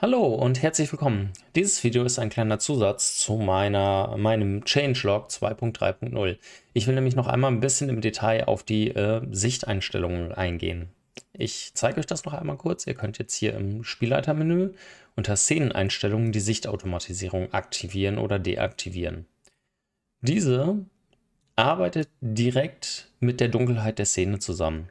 Hallo und herzlich willkommen. Dieses Video ist ein kleiner Zusatz zu meiner, meinem Changelog 2.3.0. Ich will nämlich noch einmal ein bisschen im Detail auf die äh, Sichteinstellungen eingehen. Ich zeige euch das noch einmal kurz. Ihr könnt jetzt hier im Spielleitermenü unter Szeneneinstellungen die Sichtautomatisierung aktivieren oder deaktivieren. Diese arbeitet direkt mit der Dunkelheit der Szene zusammen.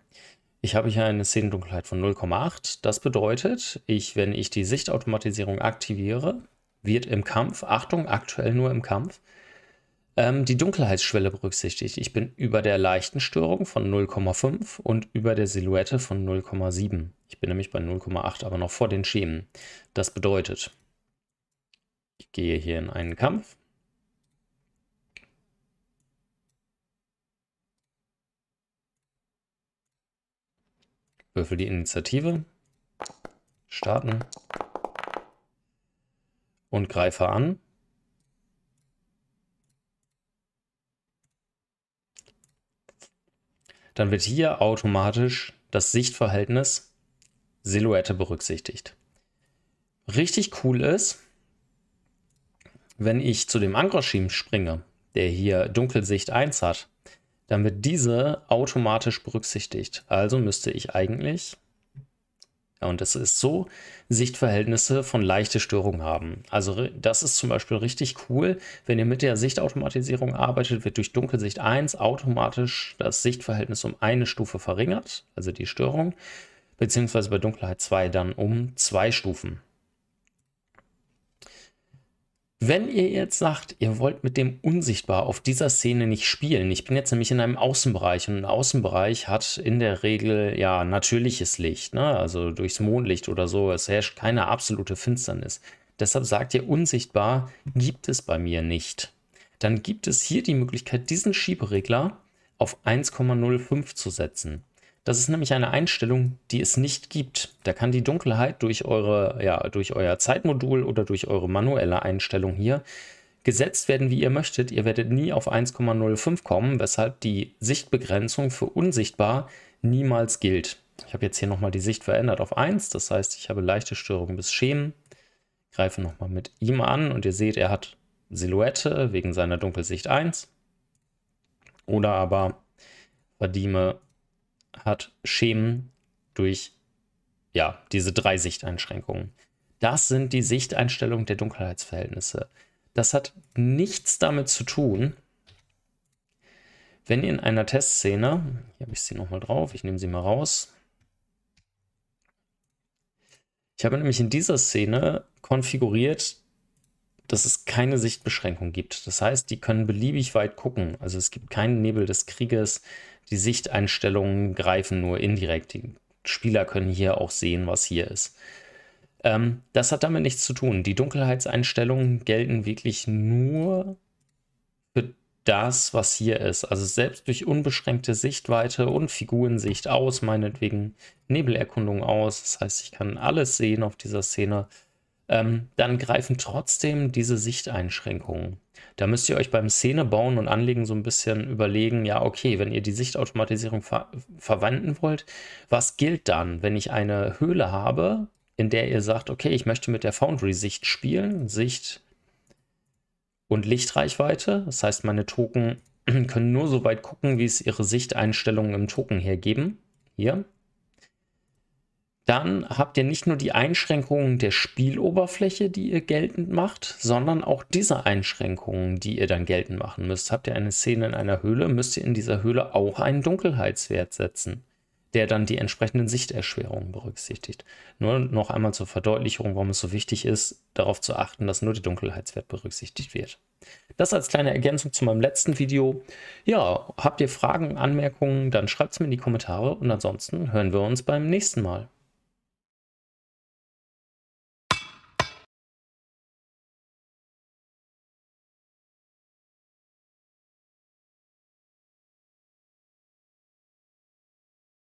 Ich habe hier eine Szenendunkelheit von 0,8. Das bedeutet, ich, wenn ich die Sichtautomatisierung aktiviere, wird im Kampf, Achtung, aktuell nur im Kampf, ähm, die Dunkelheitsschwelle berücksichtigt. Ich bin über der leichten Störung von 0,5 und über der Silhouette von 0,7. Ich bin nämlich bei 0,8, aber noch vor den Schemen. Das bedeutet, ich gehe hier in einen Kampf. Würfel die Initiative. Starten. Und greife an. Dann wird hier automatisch das Sichtverhältnis Silhouette berücksichtigt. Richtig cool ist, wenn ich zu dem Angroschim springe, der hier Dunkelsicht 1 hat, dann wird diese automatisch berücksichtigt. Also müsste ich eigentlich, ja, und das ist so, Sichtverhältnisse von leichte Störung haben. Also das ist zum Beispiel richtig cool, wenn ihr mit der Sichtautomatisierung arbeitet, wird durch Dunkelsicht 1 automatisch das Sichtverhältnis um eine Stufe verringert, also die Störung, beziehungsweise bei Dunkelheit 2 dann um zwei Stufen. Wenn ihr jetzt sagt, ihr wollt mit dem Unsichtbar auf dieser Szene nicht spielen, ich bin jetzt nämlich in einem Außenbereich und ein Außenbereich hat in der Regel ja natürliches Licht, ne? also durchs Mondlicht oder so, es herrscht keine absolute Finsternis. Deshalb sagt ihr, Unsichtbar gibt es bei mir nicht. Dann gibt es hier die Möglichkeit, diesen Schieberegler auf 1,05 zu setzen. Das ist nämlich eine Einstellung, die es nicht gibt. Da kann die Dunkelheit durch, eure, ja, durch euer Zeitmodul oder durch eure manuelle Einstellung hier gesetzt werden, wie ihr möchtet. Ihr werdet nie auf 1,05 kommen, weshalb die Sichtbegrenzung für unsichtbar niemals gilt. Ich habe jetzt hier nochmal die Sicht verändert auf 1, das heißt, ich habe leichte Störungen bis Schemen. Greife nochmal mit ihm an und ihr seht, er hat Silhouette wegen seiner Dunkelsicht 1. Oder aber verdiene hat Schemen durch ja, diese drei Sichteinschränkungen. Das sind die Sichteinstellungen der Dunkelheitsverhältnisse. Das hat nichts damit zu tun, wenn in einer Testszene, hier habe ich sie nochmal drauf, ich nehme sie mal raus. Ich habe nämlich in dieser Szene konfiguriert, dass es keine Sichtbeschränkung gibt. Das heißt, die können beliebig weit gucken. Also es gibt keinen Nebel des Krieges, die Sichteinstellungen greifen nur indirekt. Die Spieler können hier auch sehen, was hier ist. Ähm, das hat damit nichts zu tun. Die Dunkelheitseinstellungen gelten wirklich nur für das, was hier ist. Also selbst durch unbeschränkte Sichtweite und Figurensicht aus, meinetwegen Nebelerkundung aus. Das heißt, ich kann alles sehen auf dieser Szene ähm, dann greifen trotzdem diese Sichteinschränkungen. Da müsst ihr euch beim Szenebauen und anlegen so ein bisschen überlegen, ja, okay, wenn ihr die Sichtautomatisierung ver verwenden wollt, was gilt dann, wenn ich eine Höhle habe, in der ihr sagt, okay, ich möchte mit der Foundry-Sicht spielen, Sicht und Lichtreichweite. Das heißt, meine Token können nur so weit gucken, wie es ihre Sichteinstellungen im Token hergeben. Hier dann habt ihr nicht nur die Einschränkungen der Spieloberfläche, die ihr geltend macht, sondern auch diese Einschränkungen, die ihr dann geltend machen müsst. Habt ihr eine Szene in einer Höhle, müsst ihr in dieser Höhle auch einen Dunkelheitswert setzen, der dann die entsprechenden Sichterschwerungen berücksichtigt. Nur noch einmal zur Verdeutlichung, warum es so wichtig ist, darauf zu achten, dass nur der Dunkelheitswert berücksichtigt wird. Das als kleine Ergänzung zu meinem letzten Video. Ja, habt ihr Fragen, Anmerkungen, dann schreibt es mir in die Kommentare und ansonsten hören wir uns beim nächsten Mal.